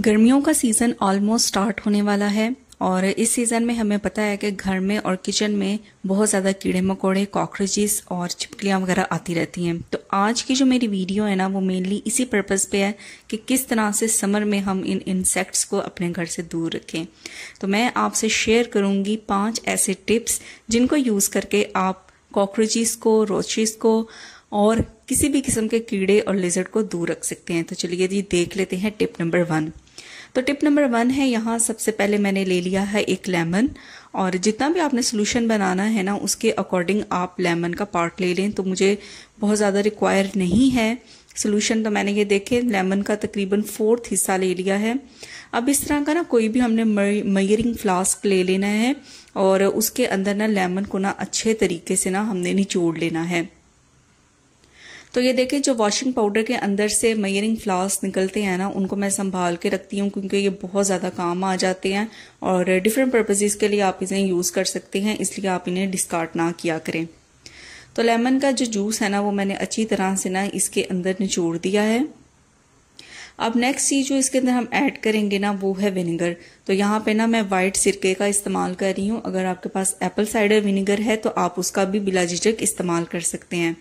गर्मियों का season almost start होने वाला है और इस सीज़न में हमें पता है कि घर में और किचन में बहुत ज़्यादा कीड़े मकोड़े कॉकरोचेस और चिपकलियां वगैरह आती रहती हैं तो आज की जो मेरी वीडियो है ना वो मेनली इसी पर्पज़ पे है कि किस तरह से समर में हम इन इंसेक्ट्स को अपने घर से दूर रखें तो मैं आपसे शेयर करूँगी पाँच ऐसे टिप्स जिनको यूज़ करके आप कॉकरोचेस को रोचेस को और किसी भी किस्म के कीड़े और लेजर्ड को दूर रख सकते हैं तो चलिए जी देख लेते हैं टिप नंबर वन तो टिप नंबर वन है यहाँ सबसे पहले मैंने ले लिया है एक लेमन और जितना भी आपने सोल्यूशन बनाना है ना उसके अकॉर्डिंग आप लेमन का पार्ट ले लें तो मुझे बहुत ज़्यादा रिक्वायर नहीं है सोल्यूशन तो मैंने ये देखे लेमन का तकरीबन फोर्थ हिस्सा ले लिया है अब इस तरह का ना कोई भी हमने मयरिंग फ्लास्क ले लेना है और उसके अंदर ना लेमन को ना अच्छे तरीके से ना हमने निचोड़ लेना है तो ये देखिए जो वॉशिंग पाउडर के अंदर से मयरिंग फ्लावर्स निकलते हैं ना उनको मैं संभाल के रखती हूँ क्योंकि ये बहुत ज़्यादा काम आ जाते हैं और डिफरेंट पर्पजेज़ के लिए आप इन्हें यूज़ कर सकते हैं इसलिए आप इन्हें डिस्कार्ड ना किया करें तो लेमन का जो जूस है ना वो मैंने अच्छी तरह से ना इसके अंदर निचोड़ दिया है अब नेक्स्ट चीज़ जो इसके अंदर हम ऐड करेंगे ना वो है विनेगर तो यहाँ पे ना मैं वाइट सिरके का इस्तेमाल कर रही हूँ अगर आपके पास एप्पल साइडर विनेगर है तो आप उसका भी बिला झिझक इस्तेमाल कर सकते हैं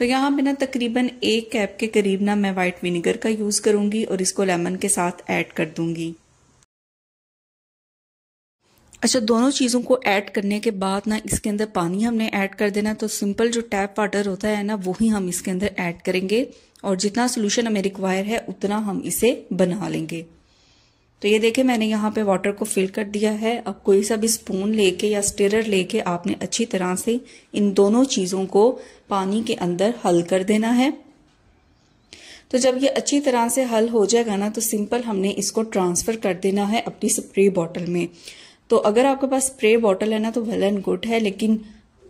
तो यहाँ पे ना तकरीबन एक कैप के करीब ना मैं वाइट विनीगर का यूज़ करूँगी और इसको लेमन के साथ ऐड कर दूँगी अच्छा दोनों चीज़ों को ऐड करने के बाद ना इसके अंदर पानी हमने ऐड कर देना तो सिंपल जो टैप वाटर होता है ना वही हम इसके अंदर ऐड करेंगे और जितना सोल्यूशन हमें रिक्वायर है उतना हम इसे बना लेंगे तो ये देखे मैंने यहाँ पे वाटर को फिल कर दिया है अब कोई सा भी स्पून लेके या स्टिरर लेके आपने अच्छी तरह से इन दोनों चीज़ों को पानी के अंदर हल कर देना है तो जब ये अच्छी तरह से हल हो जाएगा ना तो सिंपल हमने इसको ट्रांसफ़र कर देना है अपनी स्प्रे बॉटल में तो अगर आपके पास स्प्रे बॉटल है ना तो वेल एंड गुड है लेकिन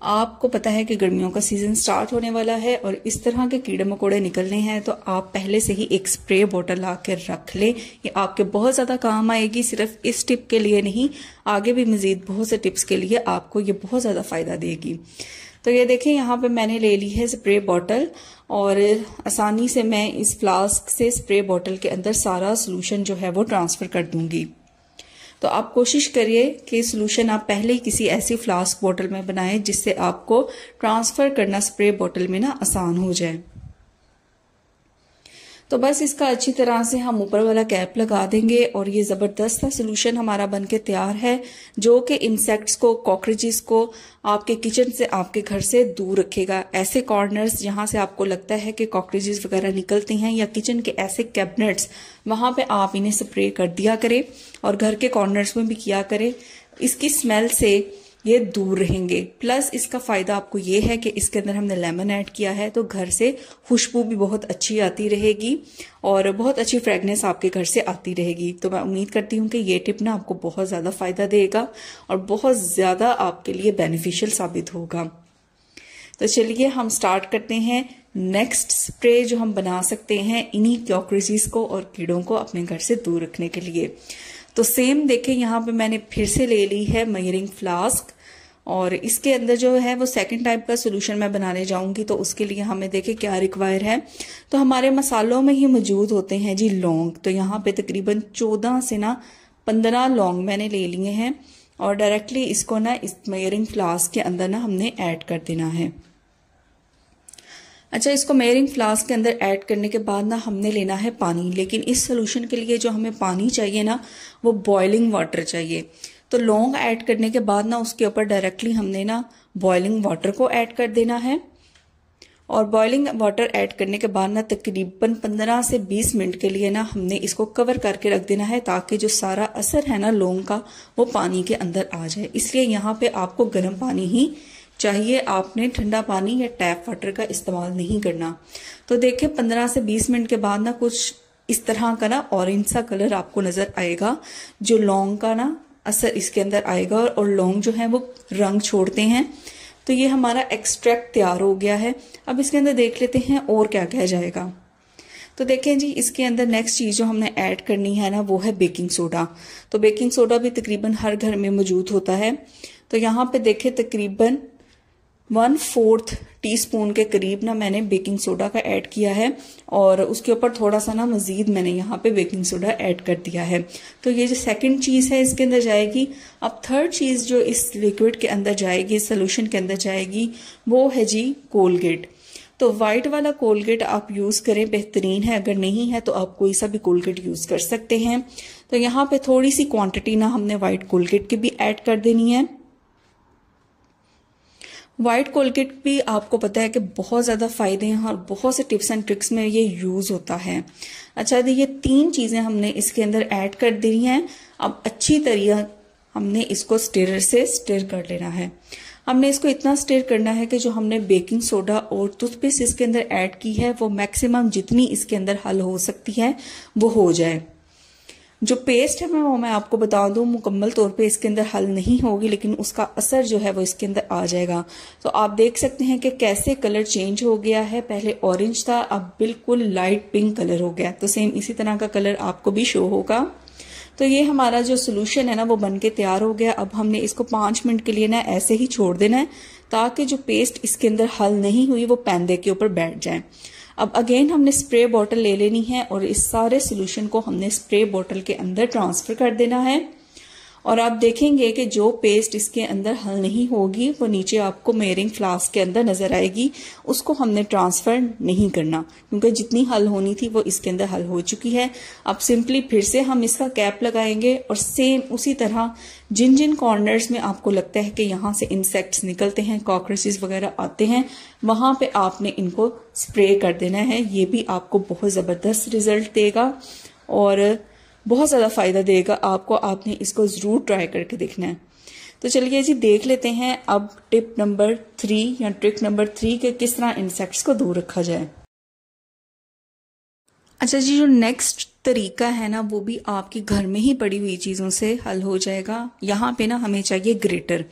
आपको पता है कि गर्मियों का सीज़न स्टार्ट होने वाला है और इस तरह के कीड़े मकोड़े निकलने हैं तो आप पहले से ही एक स्प्रे बोतल ला कर रख लें ये आपके बहुत ज़्यादा काम आएगी सिर्फ इस टिप के लिए नहीं आगे भी मज़ीद बहुत से टिप्स के लिए आपको ये बहुत ज़्यादा फ़ायदा देगी तो ये देखें यहाँ पे मैंने ले ली है स्प्रे बॉटल और आसानी से मैं इस फ्लास्क से स्प्रे बॉटल के अंदर सारा सोल्यूशन जो है वो ट्रांसफ़र कर दूंगी तो आप कोशिश करिए कि सोलूशन आप पहले ही किसी ऐसी फ्लास्क बोतल में बनाएं जिससे आपको ट्रांसफ़र करना स्प्रे बोतल में ना आसान हो जाए तो बस इसका अच्छी तरह से हम ऊपर वाला कैप लगा देंगे और ये ज़बरदस्त सा सोल्यूशन हमारा बन के तैयार है जो कि इंसेक्ट्स को कॉकरोचेस को आपके किचन से आपके घर से दूर रखेगा ऐसे कॉर्नर्स जहाँ से आपको लगता है कि कॉकरेजेस वगैरह निकलती हैं या किचन के ऐसे कैबिनेट्स वहाँ पर आप इन्हें स्प्रे कर दिया करें और घर के कॉर्नर्स में भी किया करें इसकी स्मेल से ये दूर रहेंगे प्लस इसका फ़ायदा आपको ये है कि इसके अंदर हमने लेमन ऐड किया है तो घर से खुशबू भी बहुत अच्छी आती रहेगी और बहुत अच्छी फ्रेगनेंस आपके घर से आती रहेगी तो मैं उम्मीद करती हूँ कि ये टिप ना आपको बहुत ज़्यादा फ़ायदा देगा और बहुत ज़्यादा आपके लिए बेनिफिशियल साबित होगा तो चलिए हम स्टार्ट करते हैं नेक्स्ट स्प्रे जो हम बना सकते हैं इन्हीं क्योक्रेसीज को और कीड़ों को अपने घर से दूर रखने के लिए तो सेम देखें यहाँ पे मैंने फिर से ले ली है मयरिंग फ्लास्क और इसके अंदर जो है वो सेकंड टाइप का सोल्यूशन मैं बनाने जाऊंगी तो उसके लिए हमें देखें क्या रिक्वायर है तो हमारे मसालों में ही मौजूद होते हैं जी लौंग तो यहाँ पे तकरीबन चौदह से ना पंद्रह लौंग मैंने ले लिए हैं और डायरेक्टली इसको ना इस मयरिंग फ्लास्क के अंदर ना हमने ऐड कर देना है अच्छा इसको मेयरिंग फ्लास्क के अंदर ऐड करने के बाद ना हमने लेना है पानी लेकिन इस सोल्यूशन के लिए जो हमें पानी चाहिए ना वो बॉयलिंग वाटर चाहिए तो लौंग ऐड करने के बाद ना उसके ऊपर डायरेक्टली हमने ना बॉयलिंग वाटर को ऐड कर देना है और बॉयलिंग वाटर ऐड करने के बाद ना तकरीबन 15 से 20 मिनट के लिए ना हमने इसको कवर करके रख देना है ताकि जो सारा असर है ना लौंग का वो पानी के अंदर आ जाए इसलिए यहाँ पे आपको गर्म पानी ही चाहिए आपने ठंडा पानी या टैप वाटर का इस्तेमाल नहीं करना तो देखें पंद्रह से बीस मिनट के बाद ना कुछ इस तरह का ना ऑरेंज सा कलर आपको नज़र आएगा जो लौंग का ना असर इसके अंदर आएगा और लौंग जो है वो रंग छोड़ते हैं तो ये हमारा एक्सट्रैक्ट तैयार हो गया है अब इसके अंदर देख लेते हैं और क्या क्या जाएगा तो देखें जी इसके अंदर नेक्स्ट चीज़ जो हमने ऐड करनी है ना वो है बेकिंग सोडा तो बेकिंग सोडा भी तकरीबन हर घर में मौजूद होता है तो यहाँ पे देखें तकरीबन वन फोर्थ टीस्पून के करीब ना मैंने बेकिंग सोडा का ऐड किया है और उसके ऊपर थोड़ा सा ना मज़ीद मैंने यहाँ पे बेकिंग सोडा ऐड कर दिया है तो ये जो सेकंड चीज़ है इसके अंदर जाएगी अब थर्ड चीज़ जो इस लिक्विड के अंदर जाएगी इस सोल्यूशन के अंदर जाएगी वो है जी कोलगेट तो वाइट वाला कोलगेट आप यूज़ करें बेहतरीन है अगर नहीं है तो आप कोई सा भी कोलगेट यूज़ कर सकते हैं तो यहाँ पे थोड़ी सी क्वांटिटी ना हमने वाइट कोलगेट की भी ऐड कर देनी है वाइट कोलगेट भी आपको पता है कि बहुत ज़्यादा फ़ायदे हैं और बहुत से टिप्स एंड ट्रिक्स में ये यूज़ होता है अच्छा ये तीन चीज़ें हमने इसके अंदर ऐड कर दी हैं अब अच्छी तरह हमने इसको स्टेर से स्टेर कर लेना है हमने इसको इतना स्टेर करना है कि जो हमने बेकिंग सोडा और टूथपेस्ट इसके अंदर ऐड की है वो मैक्सिमम जितनी इसके अंदर हल हो सकती है वो हो जाए जो पेस्ट है मैं वो मैं आपको बता दूं मुकम्मल तौर पे इसके अंदर हल नहीं होगी लेकिन उसका असर जो है वो इसके अंदर आ जाएगा तो आप देख सकते हैं कि कैसे कलर चेंज हो गया है पहले ऑरेंज था अब बिल्कुल लाइट पिंक कलर हो गया तो सेम इसी तरह का कलर आपको भी शो होगा तो ये हमारा जो सोल्यूशन है ना वो के तैयार हो गया अब हमने इसको पांच मिनट के लिए ना ऐसे ही छोड़ देना है ताकि जो पेस्ट इसके अंदर हल नहीं हुई वो पैंदे के ऊपर बैठ जाए अब अगेन हमने स्प्रे बॉटल ले लेनी है और इस सारे सोल्यूशन को हमने स्प्रे बॉटल के अंदर ट्रांसफ़र कर देना है और आप देखेंगे कि जो पेस्ट इसके अंदर हल नहीं होगी वो नीचे आपको मेयरिंग फ्लास्क के अंदर नज़र आएगी उसको हमने ट्रांसफ़र नहीं करना क्योंकि जितनी हल होनी थी वो इसके अंदर हल हो चुकी है अब सिंपली फिर से हम इसका कैप लगाएंगे और सेम उसी तरह जिन जिन कॉर्नर्स में आपको लगता है कि यहाँ से इंसेक्ट्स निकलते हैं कॉकरोचेज वगैरह आते हैं वहां पर आपने इनको स्प्रे कर देना है ये भी आपको बहुत ज़बरदस्त रिज़ल्ट देगा और बहुत ज़्यादा फ़ायदा देगा आपको आपने इसको ज़रूर ट्राई करके देखना है तो चलिए जी देख लेते हैं अब टिप नंबर थ्री या ट्रिक नंबर थ्री के किस तरह इंसेक्ट्स को दूर रखा जाए अच्छा जी जो नेक्स्ट तरीका है ना वो भी आपके घर में ही पड़ी हुई चीज़ों से हल हो जाएगा यहाँ पे ना हमें चाहिए ग्रेटर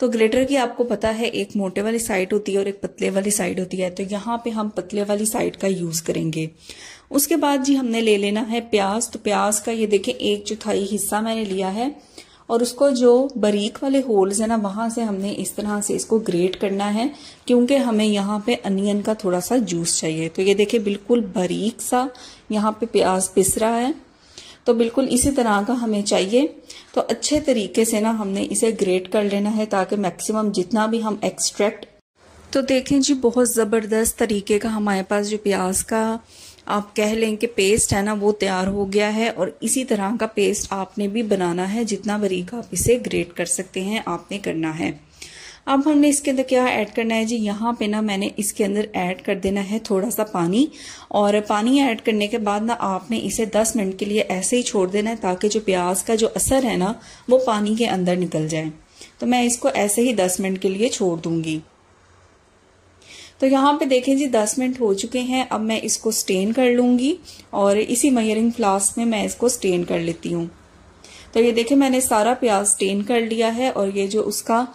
तो ग्रेटर की आपको पता है एक मोटे वाली साइड होती है और एक पतले वाली साइड होती है तो यहाँ पे हम पतले वाली साइड का यूज़ करेंगे उसके बाद जी हमने ले लेना है प्याज तो प्याज का ये देखें एक चौथाई हिस्सा मैंने लिया है और उसको जो बारीक वाले होल्स है ना वहाँ से हमने इस तरह से इसको ग्रेट करना है क्योंकि हमें यहाँ पे अनियन का थोड़ा सा जूस चाहिए तो ये देखें बिल्कुल बारीक सा यहाँ पे प्याज पिस रहा है तो बिल्कुल इसी तरह का हमें चाहिए तो अच्छे तरीके से ना हमने इसे ग्रेट कर लेना है ताकि मैक्सिमम जितना भी हम एक्सट्रैक्ट तो देखें जी बहुत ज़बरदस्त तरीके का हमारे पास जो प्याज का आप कह लें कि पेस्ट है ना वो तैयार हो गया है और इसी तरह का पेस्ट आपने भी बनाना है जितना बरीक आप इसे ग्रेट कर सकते हैं आपने करना है अब हमने इसके अंदर क्या ऐड करना है जी यहाँ पे ना मैंने इसके अंदर ऐड कर देना है थोड़ा सा पानी और पानी ऐड करने के बाद ना आपने इसे 10 मिनट के लिए ऐसे ही छोड़ देना है ताकि जो प्याज का जो असर है ना वो पानी के अंदर निकल जाए तो मैं इसको ऐसे ही 10 मिनट के लिए छोड़ दूंगी तो यहाँ पे देखें जी 10 मिनट हो चुके हैं अब मैं इसको स्टेन कर लूंगी और इसी मयरिंग फ्लास्क में मैं इसको स्टेन कर लेती हूँ तो ये देखें मैंने सारा प्याज स्टेन कर लिया है और ये जो उसका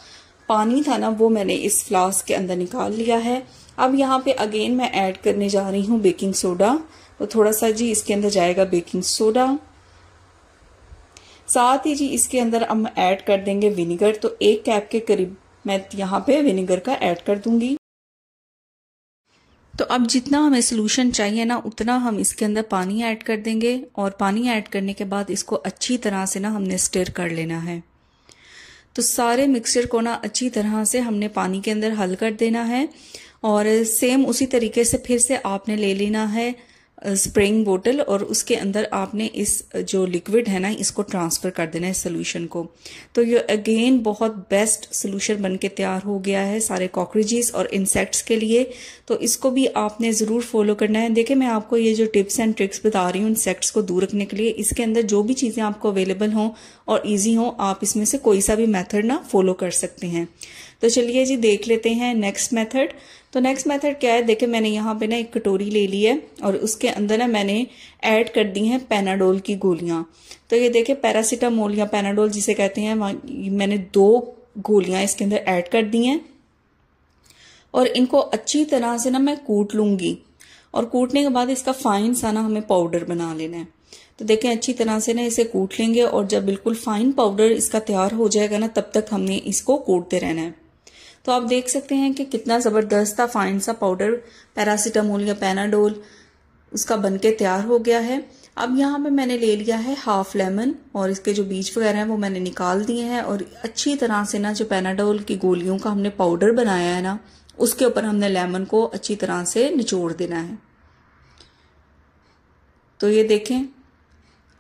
पानी था ना वो मैंने इस फ्लास्क के अंदर निकाल लिया है अब यहाँ पे अगेन मैं ऐड करने जा रही हूँ बेकिंग सोडा तो थोड़ा सा जी इसके अंदर जाएगा बेकिंग सोडा साथ ही जी इसके अंदर हम ऐड कर देंगे विनेगर तो एक कैप के करीब मैं यहाँ पे विनेगर का ऐड कर दूंगी तो अब जितना हमें सोल्यूशन चाहिए ना उतना हम इसके अंदर पानी ऐड कर देंगे और पानी ऐड करने के बाद इसको अच्छी तरह से ना हमने स्टिर कर लेना है तो सारे मिक्सचर को ना अच्छी तरह से हमने पानी के अंदर हल कर देना है और सेम उसी तरीके से फिर से आपने ले लेना है स्प्रेइंग बोतल और उसके अंदर आपने इस जो लिक्विड है ना इसको ट्रांसफ़र कर देना है सोल्यूशन को तो ये अगेन बहुत बेस्ट सोल्यूशन बन के तैयार हो गया है सारे कॉकरेजेस और इंसेक्ट्स के लिए तो इसको भी आपने ज़रूर फॉलो करना है देखिए मैं आपको ये जो टिप्स एंड ट्रिक्स बता रही हूँ इंसेक्ट्स को दूर रखने के लिए इसके अंदर जो भी चीज़ें आपको अवेलेबल हों और ईजी हों आप इसमें से कोई सा भी मैथड ना फॉलो कर सकते हैं तो चलिए जी देख लेते हैं नेक्स्ट मैथड तो नेक्स्ट मेथड क्या है देखिए मैंने यहाँ पे ना एक कटोरी ले ली है और उसके अंदर ना मैंने ऐड कर दी हैं पेनाडोल की गोलियाँ तो ये देखिए पैरासीटामोल या पेनाडोल जिसे कहते हैं मैंने दो गोलियाँ इसके अंदर ऐड कर दी हैं और इनको अच्छी तरह से ना मैं कूट लूँगी और कूटने के बाद इसका फाइन सा ना हमें पाउडर बना लेना है तो देखें अच्छी तरह से ना इसे कूट लेंगे और जब बिल्कुल फाइन पाउडर इसका तैयार हो जाएगा ना तब तक हमने इसको कूटते रहना है तो आप देख सकते हैं कि कितना ज़बरदस्त था फाइन सा पाउडर पैरासीटामोल या पैनाडोल उसका बन के तैयार हो गया है अब यहाँ पे मैंने ले लिया है हाफ लेमन और इसके जो बीज वगैरह हैं वो मैंने निकाल दिए हैं और अच्छी तरह से ना जो पैनाडोल की गोलियों का हमने पाउडर बनाया है ना उसके ऊपर हमने लेमन को अच्छी तरह से निचोड़ देना है तो ये देखें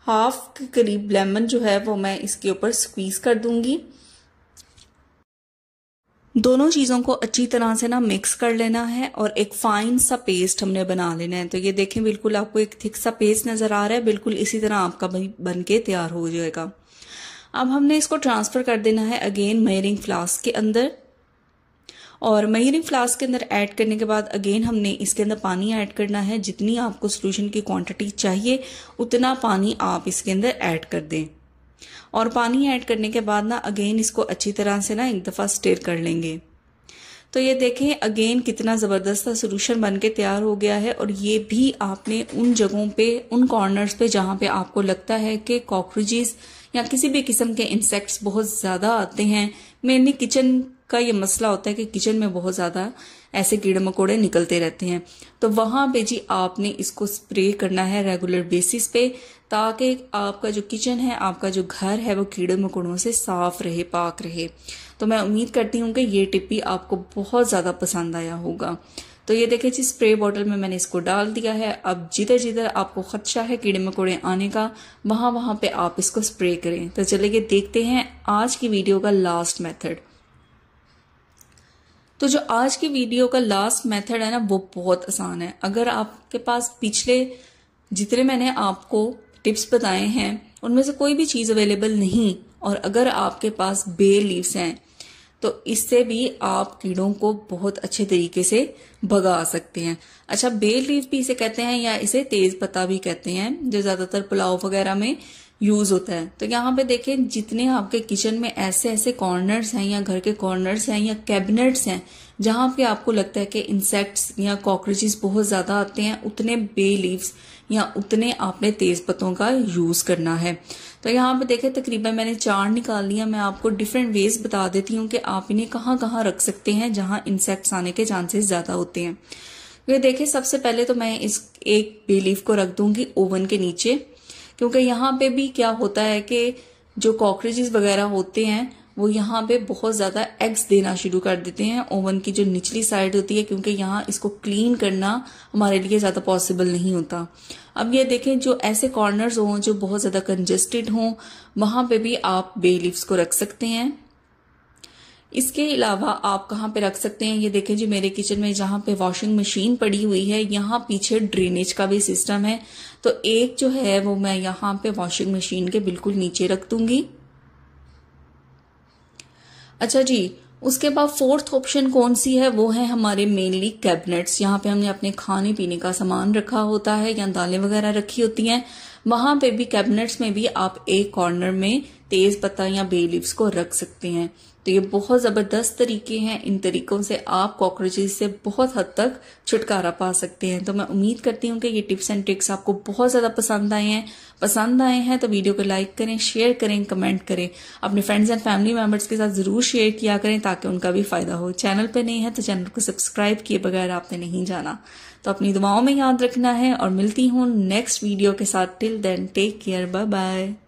हाफ के करीब लेमन जो है वो मैं इसके ऊपर स्क्वीज़ कर दूंगी दोनों चीज़ों को अच्छी तरह से ना मिक्स कर लेना है और एक फाइन सा पेस्ट हमने बना लेना है तो ये देखें बिल्कुल आपको एक थिक सा पेस्ट नज़र आ रहा है बिल्कुल इसी तरह आपका बन के तैयार हो जाएगा अब हमने इसको ट्रांसफ़र कर देना है अगेन मेयरिंग फ्लास्क के अंदर और मेयरिंग फ्लास्क के अंदर ऐड करने के बाद अगेन हमने इसके अंदर पानी ऐड करना है जितनी आपको सोल्यूशन की क्वांटिटी चाहिए उतना पानी आप इसके अंदर ऐड कर दें और पानी ऐड करने के बाद ना अगेन इसको अच्छी तरह से ना एक दफ़ा स्टेर कर लेंगे तो ये देखें अगेन कितना ज़बरदस्त सोल्यूशन बन के तैयार हो गया है और ये भी आपने उन जगहों पे उन कॉर्नर्स पे जहाँ पे आपको लगता है कि कॉकरोचेज या किसी भी किस्म के इंसेक्ट्स बहुत ज़्यादा आते हैं मेनली किचन का ये मसला होता है कि किचन में बहुत ज़्यादा ऐसे कीड़े मकोड़े निकलते रहते हैं तो वहां पे जी आपने इसको स्प्रे करना है रेगुलर बेसिस पे ताकि आपका जो किचन है आपका जो घर है वो कीड़े मकोड़ों से साफ रहे पाक रहे तो मैं उम्मीद करती हूँ कि ये टिप भी आपको बहुत ज़्यादा पसंद आया होगा तो ये देखे जी स्प्रे बॉटल में मैंने इसको डाल दिया है अब जिधर जिधर आपको खदशा है कीड़े मकोड़े आने का वहां वहां पे आप इसको स्प्रे करें तो चलिए देखते हैं आज की वीडियो का लास्ट मेथड तो जो आज की वीडियो का लास्ट मेथड है ना वो बहुत आसान है अगर आपके पास पिछले जितने मैंने आपको टिप्स बताए हैं उनमें से कोई भी चीज़ अवेलेबल नहीं और अगर आपके पास बे लीव्स हैं तो इससे भी आप कीड़ों को बहुत अच्छे तरीके से भगा सकते हैं अच्छा बे लीव भी इसे कहते हैं या इसे तेज पत्ता भी कहते हैं जो ज़्यादातर पुलाव वगैरह में यूज होता है तो यहाँ पे देखें जितने आपके किचन में ऐसे ऐसे कॉर्नर्स हैं या घर के कॉर्नर्स हैं या कैबिनेट्स हैं जहां पे आपको लगता है कि इंसेक्ट्स या कॉकरोचेस बहुत ज्यादा आते हैं उतने बे लीव्स या उतने आपने तेज पत्तों का यूज करना है तो यहाँ पे देखें तकरीबन मैंने चार निकाल लिया मैं आपको डिफरेंट वेज बता देती हूँ कि आप इन्हें कहाँ कहाँ रख सकते हैं जहां इंसेक्ट्स आने के चांसेस ज्यादा होते हैं ये देखें सबसे पहले तो मैं इस एक बे लीव को रख दूंगी ओवन के नीचे क्योंकि यहाँ पे भी क्या होता है कि जो कॉकरोचेज वगैरह होते हैं वो यहाँ पे बहुत ज़्यादा एग्स देना शुरू कर देते हैं ओवन की जो निचली साइड होती है क्योंकि यहाँ इसको क्लीन करना हमारे लिए ज़्यादा पॉसिबल नहीं होता अब ये देखें जो ऐसे कॉर्नर्स हों जो बहुत ज़्यादा कंजेस्टेड हों वहां पे भी आप बे लीव्स को रख सकते हैं इसके अलावा आप कहाँ पे रख सकते हैं ये देखें जी मेरे किचन में जहाँ पे वॉशिंग मशीन पड़ी हुई है यहाँ पीछे ड्रेनेज का भी सिस्टम है तो एक जो है वो मैं यहाँ पे वॉशिंग मशीन के बिल्कुल नीचे रख दूंगी अच्छा जी उसके बाद फोर्थ ऑप्शन कौन सी है वो है हमारे मेनली कैबिनेट्स यहाँ पे हमने अपने खाने पीने का सामान रखा होता है या दालें वगैरह रखी होती हैं वहां पे भी कैबिनेट्स में भी आप एक कॉर्नर में तेज़ पत्ता या बे लीव्स को रख सकते हैं तो ये बहुत ज़बरदस्त तरीके हैं इन तरीकों से आप कॉकरोचेज से बहुत हद तक छुटकारा पा सकते हैं तो मैं उम्मीद करती हूँ कि ये टिप्स एंड ट्रिक्स आपको बहुत ज़्यादा पसंद आए हैं पसंद आए हैं तो वीडियो को लाइक करें शेयर करें कमेंट करें अपने फ्रेंड्स एंड फैमिली मेम्बर्स के साथ ज़रूर शेयर किया करें ताकि उनका भी फ़ायदा हो चैनल पर नहीं है तो चैनल को सब्सक्राइब किए बगैर आपने नहीं जाना तो अपनी दुआओं में याद रखना है और मिलती हूँ नेक्स्ट वीडियो के साथ till then take care bye bye